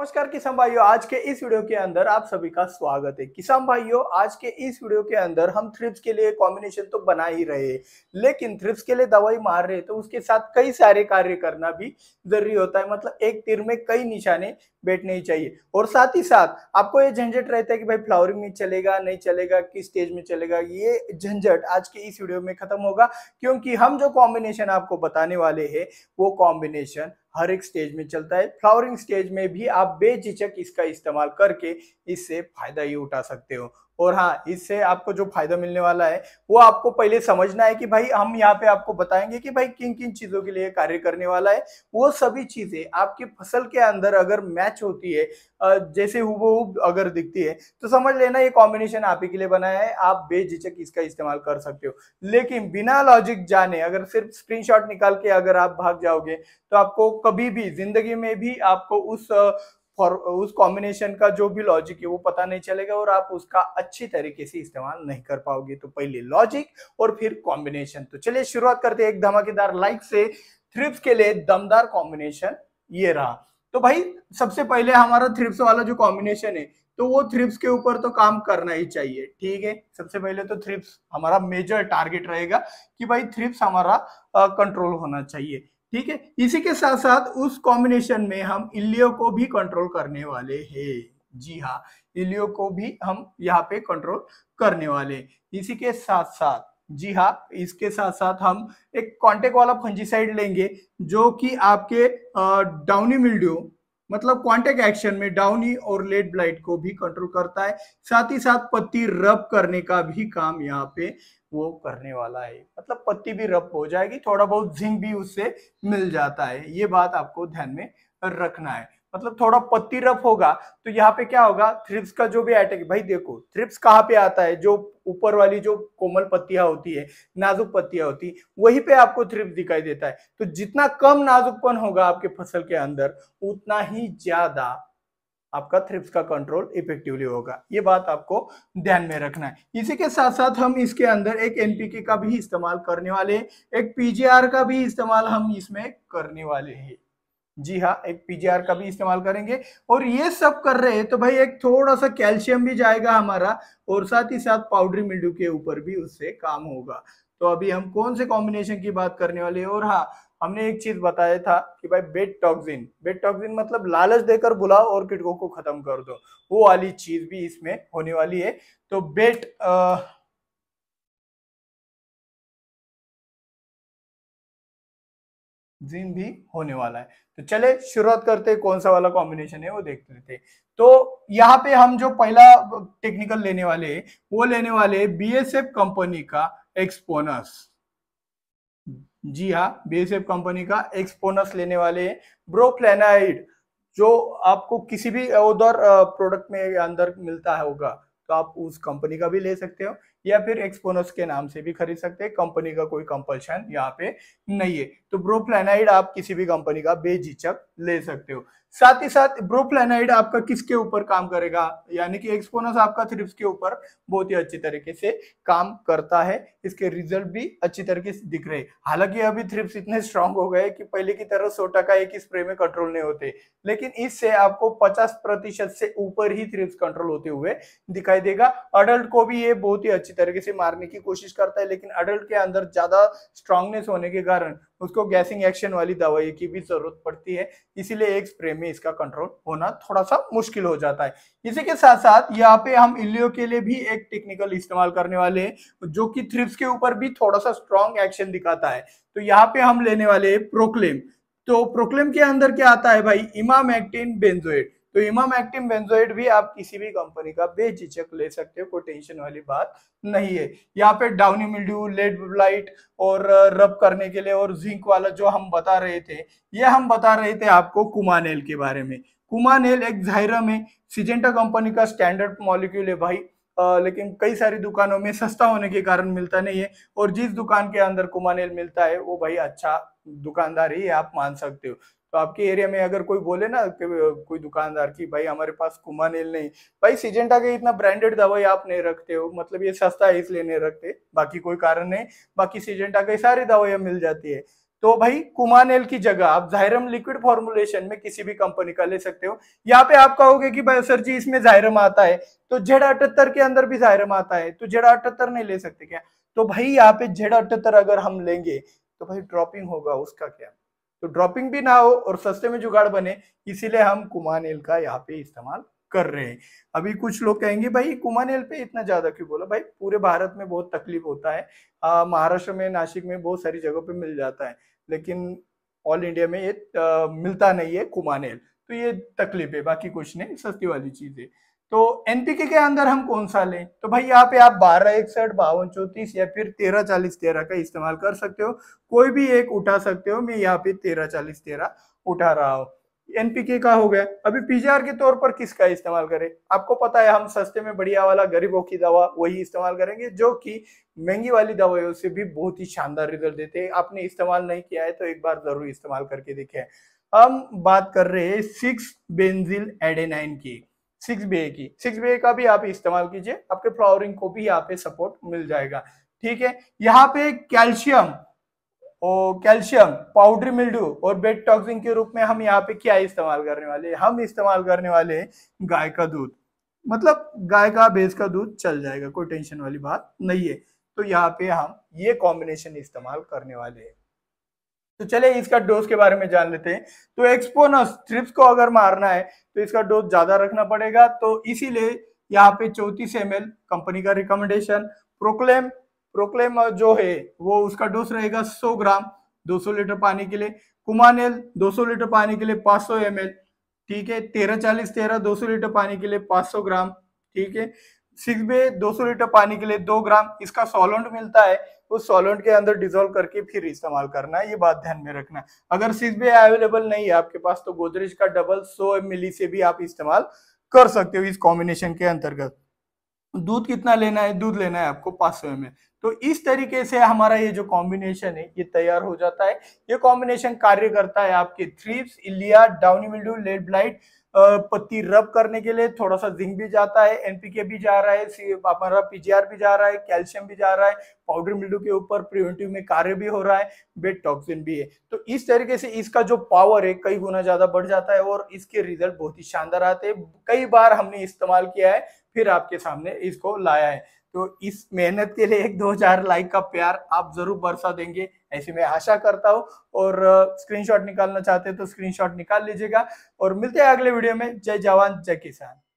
नमस्कार किसान भाइयों आज के इस वीडियो के अंदर आप सभी का स्वागत है किसान भाइयों आज के इस वीडियो के अंदर हम थ्रिप्स के लिए कॉम्बिनेशन तो बना ही रहे लेकिन थ्रिप्स के लिए दवाई मार रहे तो उसके साथ कई सारे कार्य करना भी जरूरी होता है मतलब एक तीर में कई निशाने बैठने ही चाहिए और साथ ही साथ आपको ये झंझट रहता है कि भाई फ्लावरिंग में चलेगा नहीं चलेगा किस स्टेज में चलेगा ये झंझट आज के इस वीडियो में खत्म होगा क्योंकि हम जो कॉम्बिनेशन आपको बताने वाले है वो कॉम्बिनेशन हर एक स्टेज में चलता है फ्लावरिंग स्टेज में भी आप बेझिझक इसका इस्तेमाल करके इससे फायदा ही उठा सकते हो और हाँ इससे आपको जो फायदा मिलने वाला है वो आपको पहले समझना है कि भाई हम यहाँ पे आपको बताएंगे कि भाई किन किन चीजों के लिए कार्य करने वाला है वो सभी चीजें आपकी फसल के अंदर अगर मैच होती है जैसे हु अगर दिखती है तो समझ लेना ये कॉम्बिनेशन आप ही के लिए बनाया है आप बेझिझक इसका इस्तेमाल कर सकते हो लेकिन बिना लॉजिक जाने अगर सिर्फ स्क्रीनशॉट निकाल के अगर आप भाग जाओगे तो आपको कभी भी जिंदगी में भी आपको उस फॉर उस कॉम्बिनेशन का जो भी लॉजिक है वो पता नहीं चलेगा और आप उसका अच्छी तरीके से इस्तेमाल नहीं कर पाओगे तो पहले लॉजिक और फिर कॉम्बिनेशन तो चलिए शुरुआत करते हैं एक धमाकेदार लाइक से थ्रिप्स के लिए दमदार कॉम्बिनेशन ये रहा तो भाई सबसे पहले हमारा थ्रिप्स वाला जो कॉम्बिनेशन है तो वो थ्रिप्स के ऊपर तो काम करना ही चाहिए ठीक है सबसे पहले तो थ्रिप्स हमारा मेजर टारगेट रहेगा कि भाई थ्रिप्स हमारा कंट्रोल होना चाहिए ठीक है इसी के साथ साथ उस कॉम्बिनेशन में हम इलियो को भी कंट्रोल करने वाले हैं जी हाँ इलियो को भी हम यहाँ पे कंट्रोल करने वाले इसी के साथ साथ जी हाँ इसके साथ साथ हम एक कॉन्टेक्ट वाला फंजीसाइड लेंगे जो कि आपके डाउनी मिल्डियो मतलब कॉन्टेक्ट एक्शन में डाउनी और लेड ब्लाइट को भी कंट्रोल करता है साथ ही साथ पत्ती रब करने का भी काम यहाँ पे वो करने वाला है मतलब पत्ती भी रफ हो जाएगी थोड़ा बहुत जिंक भी उससे मिल जाता है ये बात आपको ध्यान में रखना है मतलब थोड़ा पत्ती रफ होगा तो यहाँ पे क्या होगा थ्रिप्स का जो भी अटैक भाई देखो थ्रिप्स कहाँ पे आता है जो ऊपर वाली जो कोमल पत्तियां होती है नाजुक पत्तियां होती है वही पे आपको थ्रिप्स दिखाई देता है तो जितना कम नाजुकपन होगा आपके फसल के अंदर उतना ही ज्यादा आपका थ्रिप्स का कंट्रोल इफेक्टिवली होगा ये बात आपको ध्यान में रखना है इसी के साथ साथ हम इसके अंदर एक एनपीके का भी इस्तेमाल करने वाले हैं एक पीजीआर का भी इस्तेमाल हम इसमें करने वाले हैं जी हाँ एक पीजीआर का भी इस्तेमाल करेंगे और ये सब कर रहे हैं तो भाई एक थोड़ा सा कैल्शियम भी जाएगा हमारा और साथ ही साथ पाउडरी मिल्डू के ऊपर भी उससे काम होगा तो अभी हम कौन से कॉम्बिनेशन की बात करने वाले हैं और हाँ हमने एक चीज बताया था कि भाई बेट टॉक्सिन बेट टॉक्सिन मतलब लालच देकर बुलाओ और किटकों को खत्म कर दो वो वाली चीज भी इसमें होने वाली है तो बेट आ, जिन भी होने वाला है तो चले शुरुआत करते कौन सा वाला कॉम्बिनेशन है वो देखते रहते तो यहाँ पे हम जो पहला टेक्निकल लेने वाले वो लेने वाले एफ कंपनी का एक्सपोनस जी हाँ बी कंपनी का एक्सपोनस लेने वाले हैं ब्रोफ्लेनाइड जो आपको किसी भी उधर प्रोडक्ट uh, में अंदर मिलता है होगा तो आप उस कंपनी का भी ले सकते हो या फिर एक्सपोनस के नाम से भी खरीद सकते हैं कंपनी का कोई कंपल्शन यहाँ पे नहीं है तो ब्रोप्लेनाइड आप किसी भी कंपनी का बेझिझक ले सकते हो साथ ही साथ ब्रोप्लेनाइड आपका किसके ऊपर काम करेगा यानी कि एक्सपोनस आपका थ्रिप्स के ऊपर बहुत ही अच्छी तरीके से काम करता है इसके रिजल्ट भी अच्छी तरीके से दिख रहे हालांकि अभी थ्रिप्स इतने स्ट्रांग हो गए कि पहले की तरह सोटा का एक स्प्रे में कंट्रोल नहीं होते लेकिन इससे आपको पचास प्रतिशत से ऊपर ही थ्रिप्स कंट्रोल होते हुए दिखाई देगा अडल्ट को भी ये बहुत ही अच्छी अच्छी तरीके से मारने की कोशिश करता है लेकिन अडल्ट के अंदर ज्यादा स्ट्रांगनेस होने के कारण उसको गैसिंग एक्शन वाली दवाई की भी जरूरत पड़ती है इसीलिए एक स्प्रे में इसका कंट्रोल होना थोड़ा सा मुश्किल हो जाता है इसी के साथ साथ यहाँ पे हम इल्लियो के लिए भी एक टेक्निकल इस्तेमाल करने वाले हैं जो कि थ्रिप्स के ऊपर भी थोड़ा सा स्ट्रॉन्ग एक्शन दिखाता है तो यहाँ पे हम लेने वाले प्रोक्लेम तो प्रोक्लेम के अंदर क्या आता है भाई इमामेक्टिन बेंजोएट तो इमाम एक्टिव बेंजोइड भी आप किसी भी कंपनी का बेचिचक ले सकते हो कोई टेंशन वाली बात नहीं है यहाँ पे डाउनी मिल्ड्यू लेड लाइट और रब करने के लिए और जिंक वाला जो हम बता रहे थे ये हम बता रहे थे आपको कुमानेल के बारे में कुमानेल एक जायरम है सिजेंटा कंपनी का स्टैंडर्ड मॉलिक्यूल है भाई आ, लेकिन कई सारी दुकानों में सस्ता होने के कारण मिलता नहीं है और जिस दुकान के अंदर कुमानेल मिलता है वो भाई अच्छा दुकानदार ही आप मान सकते हो तो आपके एरिया में अगर कोई बोले ना कोई दुकानदार की भाई हमारे पास कुमानेल नहीं भाई सीजेंटा के इतना ब्रांडेड दवाई आप नहीं रखते हो मतलब ये सस्ता है इसलिए नहीं रखते बाकी कोई कारण नहीं बाकी सीजेंटा के सारी दवाइयाँ मिल जाती है तो भाई कुमानेल की जगह आप जायरम लिक्विड फॉर्मुलेशन में किसी भी कंपनी का ले सकते हो यहाँ पे आप कहोगे कि भाई सर जी इसमें जायरम आता है तो जेड अठहत्तर के अंदर भी जायरम आता है तो जेड अठहत्तर नहीं ले सकते क्या तो भाई यहाँ पे जेड अठहत्तर अगर हम लेंगे तो भाई ड्रॉपिंग होगा उसका क्या तो ड्रॉपिंग भी ना हो और सस्ते में जुगाड़ बने इसीलिए हम कुमान एल का यहाँ पे इस्तेमाल कर रहे हैं अभी कुछ लोग कहेंगे भाई कुमान एल पे इतना ज्यादा क्यों बोला भाई पूरे भारत में बहुत तकलीफ होता है महाराष्ट्र में नासिक में बहुत सारी जगह पे मिल जाता है लेकिन ऑल इंडिया में ये आ, मिलता नहीं है कुमान एल तो ये तकलीफ है बाकी कुछ नहीं सस्ती वाली चीज है तो एनपीके के अंदर हम कौन सा लें तो भाई यहाँ पे आप बारह इकसठ बावन चौतीस या फिर तेरह चालीस तेरह का इस्तेमाल कर सकते हो कोई भी एक उठा सकते हो मैं यहाँ पे तेरह चालीस तेरह उठा रहा हूँ एनपीके का हो गया अभी पीजीआर के तौर पर किसका इस्तेमाल करें आपको पता है हम सस्ते में बढ़िया वाला गरीबों की दवा वही इस्तेमाल करेंगे जो कि महंगी वाली दवाइयों से भी बहुत ही शानदार रिजल्ट देते हैं आपने इस्तेमाल नहीं किया है तो एक बार जरूर इस्तेमाल करके देखें हम बात कर रहे हैं सिक्स बेंजिल एडेनाइन की सिक्स बी की सिक्स बी का भी आप इस्तेमाल कीजिए आपके फ्लावरिंग को भी यहाँ पे सपोर्ट मिल जाएगा ठीक है यहाँ पे कैल्शियम और कैल्शियम पाउडर मिल्डू और बेड टॉक्सिन के रूप में हम यहाँ पे क्या इस्तेमाल करने वाले हम इस्तेमाल करने वाले गाय का दूध मतलब गाय का भैंस का दूध चल जाएगा कोई टेंशन वाली बात नहीं है तो यहाँ पे हम ये कॉम्बिनेशन इस्तेमाल करने वाले हैं तो चलिए इसका डोज के बारे में जान लेते हैं तो एक्सपोनस स्ट्रिप्स को अगर मारना है तो इसका डोज ज्यादा रखना पड़ेगा तो इसीलिए यहाँ पे चौतीस एम कंपनी का रिकमेंडेशन प्रोक्लेम प्रोक्लेम जो है वो उसका डोज रहेगा 100 ग्राम 200 लीटर पानी के लिए कुमानेल 200 लीटर पानी के लिए 500 सौ ठीक है तेरह चालीस तेरह दो लीटर पानी के लिए 500 ग्राम ठीक है सिक्स में 200 लीटर पानी के लिए दो ग्राम इसका सॉलोंट मिलता है उस तो सॉलोंट के अंदर डिजोल्व करके फिर इस्तेमाल करना है ये बात ध्यान में रखना अगर सिक्स बे अवेलेबल नहीं है आपके पास तो गोदरेज का डबल सौ एम से भी आप इस्तेमाल कर सकते हो इस कॉम्बिनेशन के अंतर्गत दूध कितना लेना है दूध लेना है आपको पाँच सौ एम तो इस तरीके से हमारा ये जो कॉम्बिनेशन है ये तैयार हो जाता है ये कॉम्बिनेशन कार्य करता है आपके थ्रिप्स इलिया डाउनी मिल्डू लेड ब्लाइट पत्ती रब करने के लिए थोड़ा सा जिंक भी जाता है एनपीके भी जा रहा है हमारा पीजीआर भी जा रहा है कैल्शियम भी जा रहा है पाउडर मिल्डू के ऊपर प्रिवेंटिव में कार्य भी हो रहा है बेड टॉक्सिन भी है तो इस तरीके से इसका जो पावर है कई गुना ज्यादा बढ़ जाता है और इसके रिजल्ट बहुत ही शानदार आते हैं कई बार हमने इस्तेमाल किया है फिर आपके सामने इसको लाया है तो इस मेहनत के लिए एक दो हजार लाइक का प्यार आप जरूर बरसा देंगे ऐसी मैं आशा करता हूँ और स्क्रीनशॉट निकालना चाहते हैं तो स्क्रीनशॉट निकाल लीजिएगा और मिलते हैं अगले वीडियो में जय जवान जय किसान